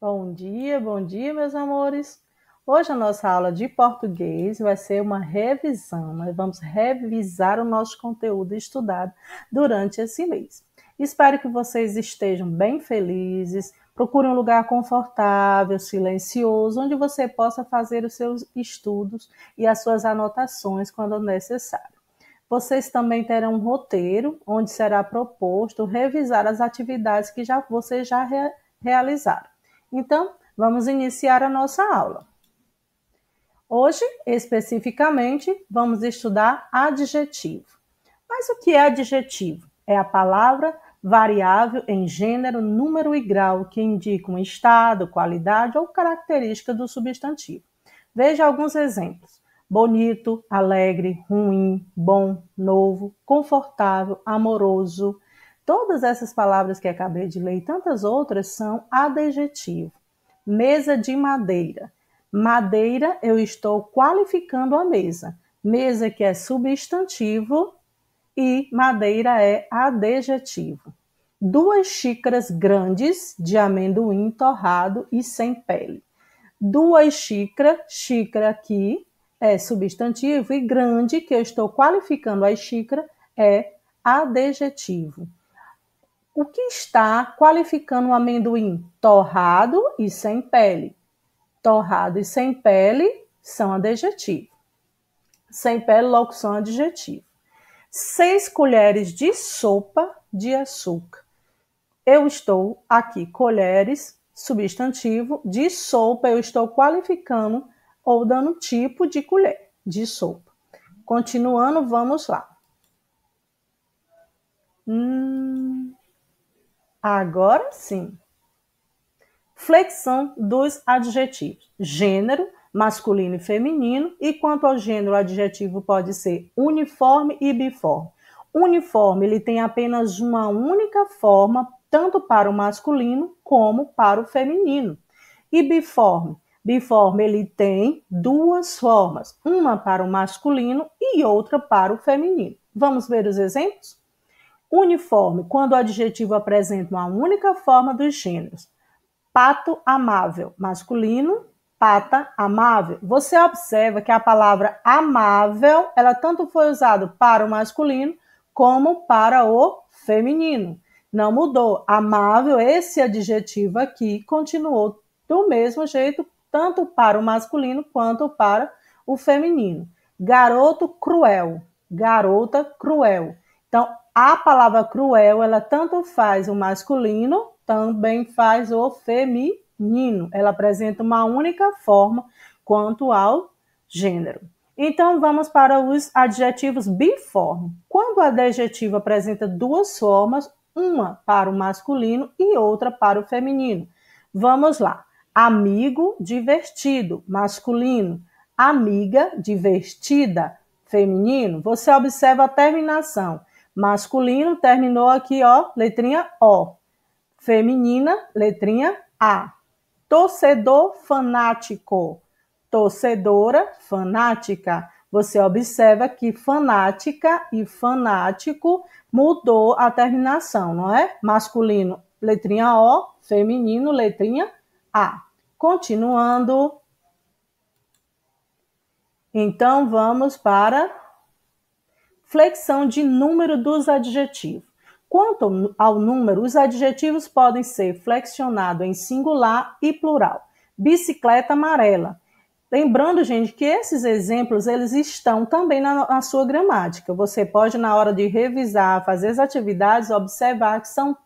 Bom dia, bom dia, meus amores. Hoje a nossa aula de português vai ser uma revisão. Nós vamos revisar o nosso conteúdo estudado durante esse mês. Espero que vocês estejam bem felizes. Procure um lugar confortável, silencioso, onde você possa fazer os seus estudos e as suas anotações quando necessário. Vocês também terão um roteiro onde será proposto revisar as atividades que já, vocês já re, realizaram. Então, vamos iniciar a nossa aula. Hoje, especificamente, vamos estudar adjetivo. Mas o que é adjetivo? É a palavra variável em gênero, número e grau que indica um estado, qualidade ou característica do substantivo. Veja alguns exemplos: bonito, alegre, ruim, bom, novo, confortável, amoroso, Todas essas palavras que acabei de ler e tantas outras são adjetivo. Mesa de madeira. Madeira, eu estou qualificando a mesa. Mesa que é substantivo e madeira é adjetivo. Duas xícaras grandes de amendoim torrado e sem pele. Duas xícaras, xícara aqui é substantivo e grande, que eu estou qualificando a xícara, é adjetivo o que está qualificando o amendoim torrado e sem pele. Torrado e sem pele são adjetivo. Sem pele, locução adjetivo. Seis colheres de sopa de açúcar. Eu estou aqui, colheres, substantivo, de sopa, eu estou qualificando ou dando tipo de colher de sopa. Continuando, vamos lá. Hum. Agora sim. Flexão dos adjetivos: gênero, masculino e feminino, e quanto ao gênero, o adjetivo pode ser uniforme e biforme. Uniforme, ele tem apenas uma única forma, tanto para o masculino como para o feminino. E biforme, biforme ele tem duas formas, uma para o masculino e outra para o feminino. Vamos ver os exemplos? Uniforme, quando o adjetivo apresenta uma única forma dos gêneros. Pato amável, masculino, pata amável. Você observa que a palavra amável, ela tanto foi usada para o masculino como para o feminino. Não mudou. Amável, esse adjetivo aqui, continuou do mesmo jeito, tanto para o masculino quanto para o feminino. Garoto cruel, garota cruel. Então, a palavra cruel, ela tanto faz o masculino, também faz o feminino. Ela apresenta uma única forma quanto ao gênero. Então vamos para os adjetivos biforme. Quando o adjetivo apresenta duas formas, uma para o masculino e outra para o feminino. Vamos lá. Amigo divertido, masculino. Amiga divertida, feminino. Você observa a terminação Masculino terminou aqui, ó, letrinha O. Feminina, letrinha A. Torcedor fanático. Torcedora fanática. Você observa que fanática e fanático mudou a terminação, não é? Masculino, letrinha O, feminino, letrinha A. Continuando. Então vamos para flexão de número dos adjetivos. Quanto ao número, os adjetivos podem ser flexionados em singular e plural. Bicicleta amarela. Lembrando, gente, que esses exemplos eles estão também na, na, sua gramática. Você pode, na hora de revisar, fazer as atividades, observar que são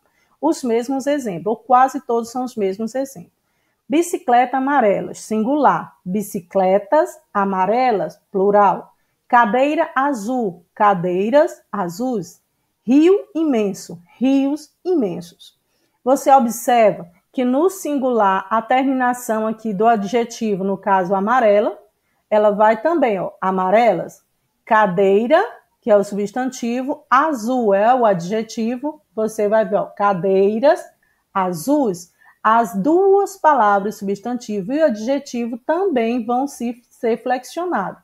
os mesmos exemplos, ou quase todos são os mesmos exemplos. Bicicleta amarela singular. Bicicletas amarelas, plural. Cadeira azul, cadeiras azuis. Rio imenso, rios imensos. Você observa que no singular a terminação aqui do adjetivo, no caso amarela, ela vai também, ó, amarelas. Cadeira, que é o substantivo, azul é o adjetivo. Você vai ver, ó, cadeiras azuis. As duas palavras, substantivo e adjetivo, também vão se, ser flexionadas.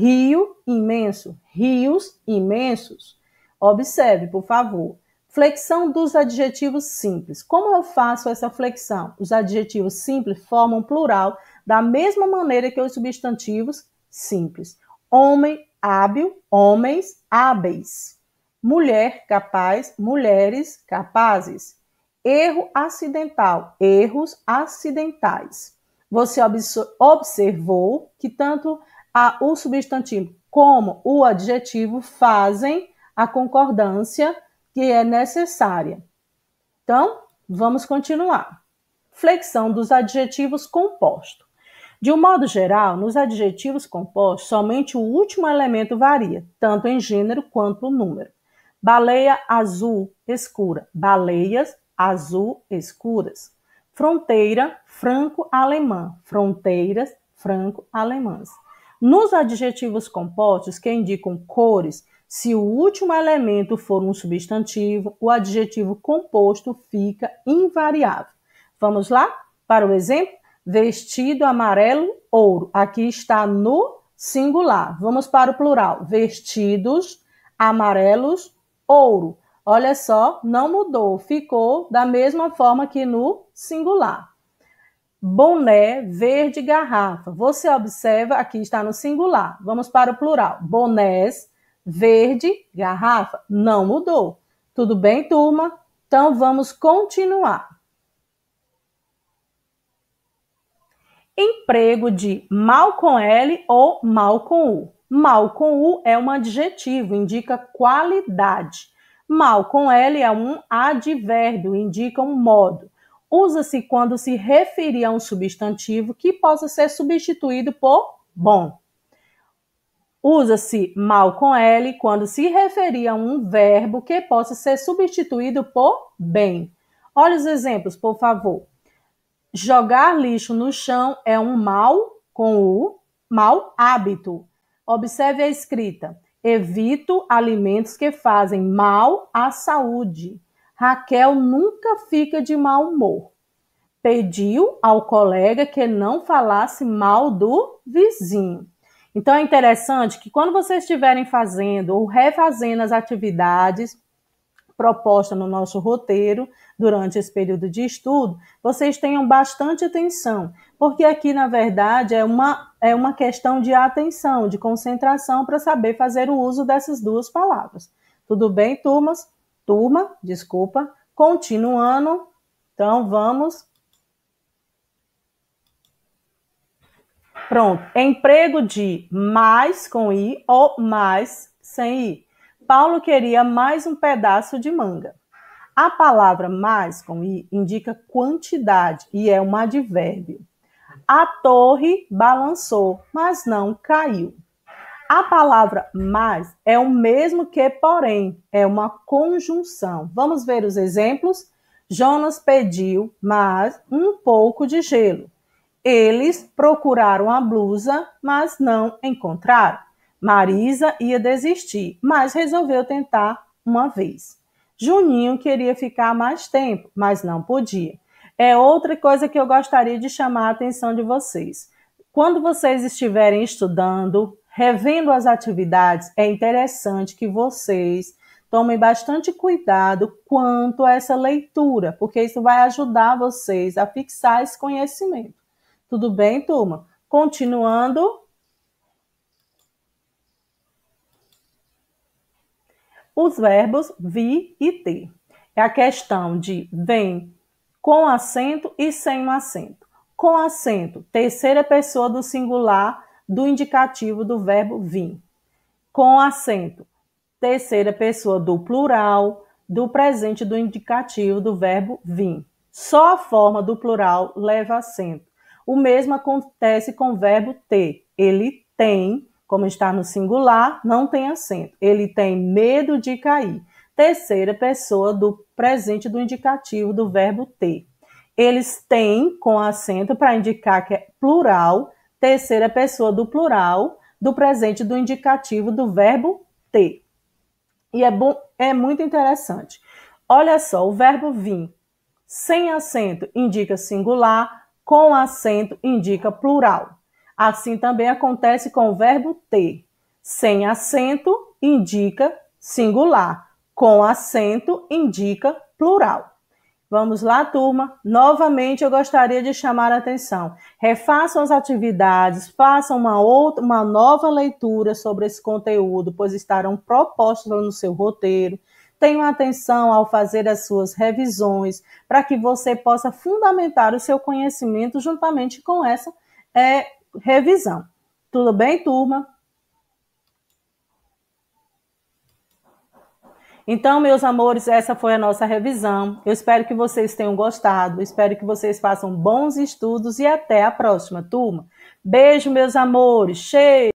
Rio imenso, rios imensos. Observe, por favor. Flexão dos adjetivos simples. Como eu faço essa flexão? Os adjetivos simples formam plural da mesma maneira que os substantivos simples. Homem hábil, homens hábeis. Mulher capaz, mulheres capazes. Erro acidental, erros acidentais. Você observou que tanto a, o substantivo como o adjetivo fazem a concordância que é necessária. Então, vamos continuar. Flexão dos adjetivos compostos. De um modo geral, nos adjetivos compostos, somente o último elemento varia, tanto em gênero quanto número. Baleia azul escura, baleias azul escuras. Fronteira franco-alemã, fronteiras franco-alemãs. Nos adjetivos compostos, que indicam cores, se o último elemento for um substantivo, o adjetivo composto fica invariável. Vamos lá para o exemplo? Vestido amarelo, ouro. Aqui está no singular. Vamos para o plural. Vestidos amarelos, ouro. Olha só, não mudou, ficou da mesma forma que no singular boné, verde, garrafa. Você observa, aqui está no singular. Vamos para o plural. Bonés, verde, garrafa. Não mudou. Tudo bem, turma? Então vamos continuar. Emprego de mal com L ou mal com U. Mal com U é um adjetivo, indica qualidade. Mal com L é um advérbio, indica um modo usa-se quando se referir a um substantivo que possa ser substituído por bom. Usa-se mal com L quando se referir a um verbo que possa ser substituído por bem. Olha os exemplos, por favor. Jogar lixo no chão é um mal com o mal hábito. Observe a escrita. Evito alimentos que fazem mal à saúde. Raquel nunca fica de mau humor. Pediu ao colega que não falasse mal do vizinho. Então é interessante que quando vocês estiverem fazendo ou refazendo as atividades propostas no nosso roteiro durante esse período de estudo, vocês tenham bastante atenção, porque aqui na verdade é uma, é uma questão de atenção, de concentração para saber fazer o uso dessas duas palavras. Tudo bem, turmas? turma, desculpa, continuando. Então, vamos. Pronto. Emprego de mais com i ou mais sem i. Paulo queria mais um pedaço de manga. A palavra mais com i indica quantidade e é um advérbio. A torre balançou, mas não caiu. A palavra mais é o mesmo que porém, é uma conjunção. Vamos ver os exemplos? Jonas pediu, mas um pouco de gelo. Eles procuraram a blusa, mas não encontraram. Marisa ia desistir, mas resolveu tentar uma vez. Juninho queria ficar mais tempo, mas não podia. É outra coisa que eu gostaria de chamar a atenção de vocês. Quando vocês estiverem estudando, revendo as atividades, é interessante que vocês tomem bastante cuidado quanto a essa leitura, porque isso vai ajudar vocês a fixar esse conhecimento. Tudo bem, turma? Continuando. Os verbos vi e ter. É a questão de vem com acento e sem acento. Com acento, terceira pessoa do singular do indicativo do verbo vir, com acento terceira pessoa do plural do presente do indicativo do verbo vir. Só a forma do plural leva acento. O mesmo acontece com o verbo ter. Ele tem, como está no singular, não tem acento. Ele tem medo de cair. Terceira pessoa do presente do indicativo do verbo ter. Eles têm com acento para indicar que é plural terceira pessoa do plural do presente do indicativo do verbo ter. E é, bom, é muito interessante. Olha só, o verbo vir sem acento indica singular, com acento indica plural. Assim também acontece com o verbo ter. Sem acento indica singular, com acento indica plural. Vamos lá, turma. Novamente, eu gostaria de chamar a atenção. Refaçam as atividades, façam uma, outra, uma nova leitura sobre esse conteúdo, pois estarão propostos no seu roteiro. Tenham atenção ao fazer as suas revisões, para que você possa fundamentar o seu conhecimento juntamente com essa é, revisão. Tudo bem, turma? Então, meus amores, essa foi a nossa revisão. Eu espero que vocês tenham gostado, espero que vocês façam bons estudos e até a próxima, turma. Beijo, meus amores. Cheio!